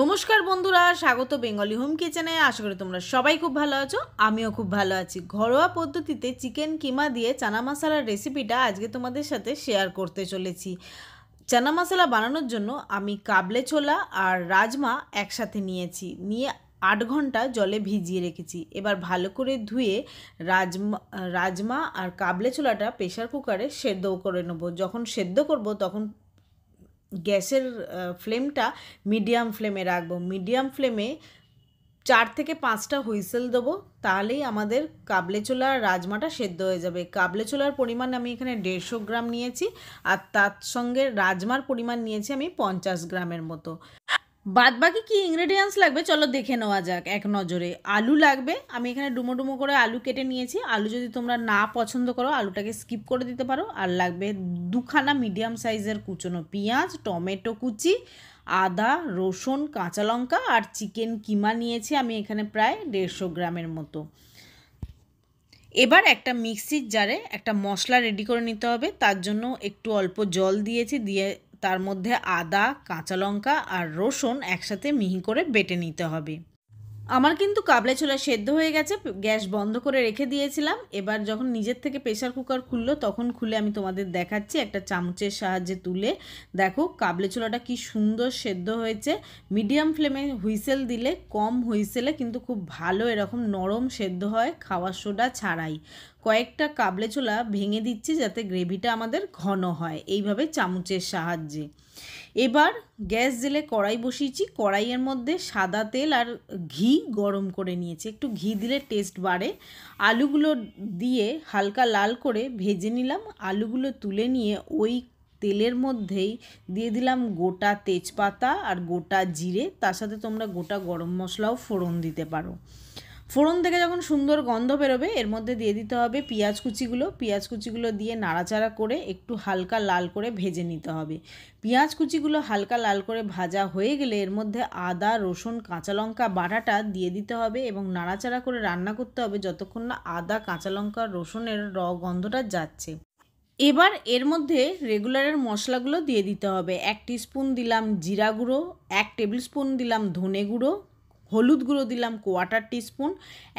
নমস্কার বন্ধুরা স্বাগত বেঙ্গলি হোম কিচেনে আশা করি তোমরা সবাই খুব ভালো আছো আমিও খুব ভালো আছি ঘরোয়া পদ্ধতিতে চিকেন কিমা দিয়ে চানা মশালার রেসিপিটা আজকে তোমাদের সাথে শেয়ার করতে চলেছি চানা মশলা বানানোর জন্য আমি কাবলে ছোলা আর রাজমা একসাথে নিয়েছি নিয়ে আট ঘন্টা জলে ভিজিয়ে রেখেছি এবার ভালো করে ধুয়ে রাজমা রাজমা আর কাবলে ছোলাটা প্রেশার কুকারে সেদ্ধ করে নেবো যখন সেদ্ধ করব তখন গ্যাসের ফ্লেমটা মিডিয়াম ফ্লেমে রাখবো মিডিয়াম ফ্লেমে চার থেকে পাঁচটা হুইসেল দেবো তাহলেই আমাদের কাবলে ছোলার রাজমাটা সেদ্ধ হয়ে যাবে কাবলে ছোলার পরিমাণ আমি এখানে দেড়শো গ্রাম নিয়েছি আর তার সঙ্গে রাজমার পরিমাণ নিয়েছি আমি পঞ্চাশ গ্রামের মতো বাদবাকি কি ইনগ্রেডিয়েন্টস লাগবে চলো দেখে নেওয়া যাক এক নজরে আলু লাগবে আমি এখানে ডুমো ডুমো করে আলু কেটে নিয়েছি আলু যদি তোমরা না পছন্দ করো আলুটাকে স্কিপ করে দিতে পারো আর লাগবে দুখানা মিডিয়াম সাইজের কুচনো পেঁয়াজ টমেটো কুচি আদা রসুন কাঁচা লঙ্কা আর চিকেন কিমা নিয়েছি আমি এখানে প্রায় দেড়শো গ্রামের মতো এবার একটা মিক্সির জারে একটা মশলা রেডি করে নিতে হবে তার জন্য একটু অল্প জল দিয়েছি দিয়ে তার মধ্যে আদা কাঁচা লঙ্কা আর রসুন একসাথে মিহি করে বেটে নিতে হবে আমার কিন্তু কাবলে ছোলা সেদ্ধ হয়ে গেছে গ্যাস বন্ধ করে রেখে দিয়েছিলাম এবার যখন নিজের থেকে প্রেশার কুকার খুললো তখন খুলে আমি তোমাদের দেখাচ্ছি একটা চামচের সাহায্যে তুলে দেখো কাবলে ছোলাটা কি সুন্দর সেদ্ধ হয়েছে মিডিয়াম ফ্লেমে হুইসেল দিলে কম হুইসেলে কিন্তু খুব ভালো এরকম নরম সেদ্ধ হয় খাওয়ার সোডা ছাড়াই কয়েকটা কাবলে ছোলা ভেঙে দিচ্ছি যাতে গ্রেভিটা আমাদের ঘন হয় এইভাবে চামচের সাহায্যে এবার গ্যাস জেলে কড়াই বসিয়েছি কড়াইয়ের মধ্যে সাদা তেল আর ঘি গরম করে নিয়েছি একটু ঘি দিলে টেস্ট বাড়ে আলুগুলো দিয়ে হালকা লাল করে ভেজে নিলাম আলুগুলো তুলে নিয়ে ওই তেলের মধ্যেই দিয়ে দিলাম গোটা তেজপাতা আর গোটা জিরে তার সাথে তোমরা গোটা গরম মশলাও ফোড়ন দিতে পারো ফোড়ন থেকে যখন সুন্দর গন্ধ বেরোবে এর মধ্যে দিয়ে দিতে হবে পেঁয়াজ কুচিগুলো পেঁয়াজ কুচিগুলো দিয়ে নাড়াচাড়া করে একটু হালকা লাল করে ভেজে নিতে হবে পেঁয়াজ কুচিগুলো হালকা লাল করে ভাজা হয়ে গেলে এর মধ্যে আদা রসুন কাঁচা লঙ্কা বাটাটা দিয়ে দিতে হবে এবং নাড়াচাড়া করে রান্না করতে হবে যতক্ষণ না আদা কাঁচা লঙ্কা রসুনের র গন্ধটা যাচ্ছে এবার এর মধ্যে রেগুলারের মশলাগুলো দিয়ে দিতে হবে এক স্পুন দিলাম জিরা গুঁড়ো এক টেবিল স্পুন দিলাম ধনে গুঁড়ো হলুদ গুঁড়ো দিলাম কোয়াটার টিস্পুন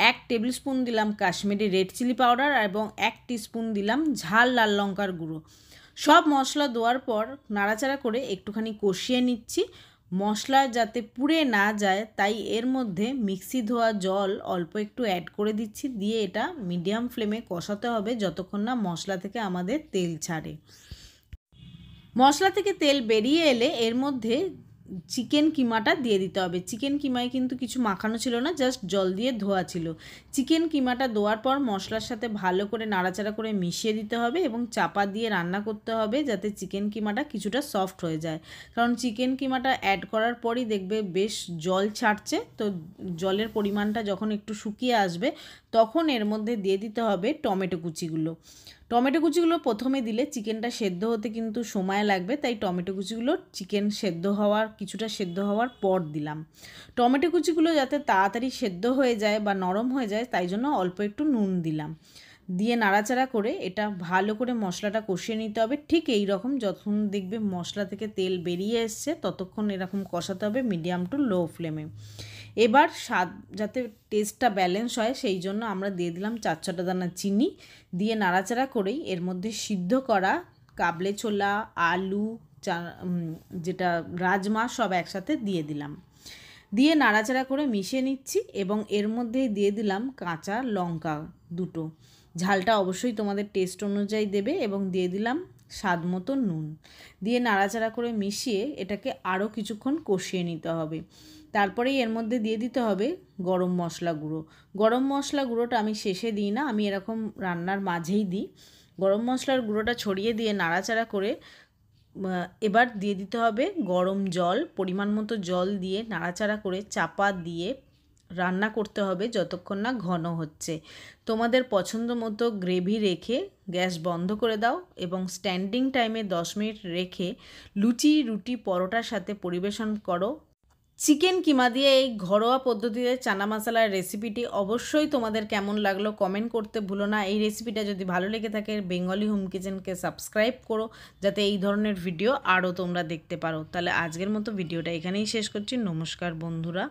এক টেবিল স্পুন দিলাম কাশ্মীরি রেড চিলি পাউডার এবং এক টিস্পুন দিলাম ঝাল লাল লঙ্কার গুঁড়ো সব মশলা দেওয়ার পর নাড়াচাড়া করে একটুখানি কষিয়ে নিচ্ছি মশলা যাতে পুড়ে না যায় তাই এর মধ্যে মিক্সি ধোয়া জল অল্প একটু অ্যাড করে দিচ্ছি দিয়ে এটা মিডিয়াম ফ্লেমে কষাতে হবে যতক্ষণ না মশলা থেকে আমাদের তেল ছাড়ে মশলা থেকে তেল বেরিয়ে এলে এর মধ্যে চিকেন কিমাটা দিয়ে দিতে হবে চিকেন কিমায় কিন্তু কিছু মাখানো ছিল না জাস্ট জল দিয়ে ধোয়া ছিল চিকেন কিমাটা দেওয়ার পর মশলার সাথে ভালো করে নাড়াচাড়া করে মিশিয়ে দিতে হবে এবং চাপা দিয়ে রান্না করতে হবে যাতে চিকেন কিমাটা কিছুটা সফট হয়ে যায় কারণ চিকেন কিমাটা অ্যাড করার পরই দেখবে বেশ জল ছাড়ছে তো জলের পরিমাণটা যখন একটু শুকিয়ে আসবে তখন এর মধ্যে দিয়ে দিতে হবে টমেটো কুচিগুলো টমেটো কুচিগুলো প্রথমে দিলে চিকেনটা সেদ্ধ হতে কিন্তু সময় লাগবে তাই টমেটো কুচিগুলো চিকেন সেদ্ধ হওয়ার কিছুটা সেদ্ধ হওয়ার পর দিলাম টমেটো কুচিগুলো যাতে তাড়াতাড়ি সেদ্ধ হয়ে যায় বা নরম হয়ে যায় তাই জন্য অল্প একটু নুন দিলাম দিয়ে নাড়াচাড়া করে এটা ভালো করে মশলাটা কষিয়ে নিতে হবে ঠিক এই রকম যখন দেখবে মশলা থেকে তেল বেরিয়ে এসছে ততক্ষণ এরকম কষাতে হবে মিডিয়াম টু লো ফ্লেমে এবার স্বাদ যাতে টেস্টটা ব্যালেন্স হয় সেই জন্য আমরা দিয়ে দিলাম চার ছটা দানা চিনি দিয়ে নাড়াচাড়া করেই এর মধ্যে সিদ্ধ করা কাবলে ছোলা আলু চা যেটা রাজমা সব একসাথে দিয়ে দিলাম দিয়ে নাড়াচাড়া করে মিশিয়ে নিচ্ছি এবং এর মধ্যেই দিয়ে দিলাম কাঁচা লঙ্কা দুটো ঝালটা অবশ্যই তোমাদের টেস্ট অনুযায়ী দেবে এবং দিয়ে দিলাম স্বাদ মতো নুন দিয়ে নাড়াচাড়া করে মিশিয়ে এটাকে আরও কিছুক্ষণ কষিয়ে নিতে হবে তারপরেই এর মধ্যে দিয়ে দিতে হবে গরম মশলা গুঁড়ো গরম মশলা গুঁড়োটা আমি শেষে দিই না আমি এরকম রান্নার মাঝেই দিই গরম মশলার গুঁড়োটা ছড়িয়ে দিয়ে নাড়াচাড়া করে এবার দিয়ে দিতে হবে গরম জল পরিমাণ মতো জল দিয়ে নাড়াচাড়া করে চাপা দিয়ে রান্না করতে হবে যতক্ষণ না ঘন হচ্ছে তোমাদের পছন্দ মতো গ্রেভি রেখে গ্যাস বন্ধ করে দাও এবং স্ট্যান্ডিং টাইমে দশ মিনিট রেখে লুচি রুটি পরোটার সাথে পরিবেশন করো চিকেন কিমা দিয়ে এই ঘরোয়া পদ্ধতিতে চানা মশালার রেসিপিটি অবশ্যই তোমাদের কেমন লাগলো কমেন্ট করতে ভুলো না এই রেসিপিটা যদি ভালো লেগে থাকে বেঙ্গলি হোম কিচেনকে সাবস্ক্রাইব করো যাতে এই ধরনের ভিডিও আরও তোমরা দেখতে পারো তাহলে আজকের মতো ভিডিওটা এখানেই শেষ করছি নমস্কার বন্ধুরা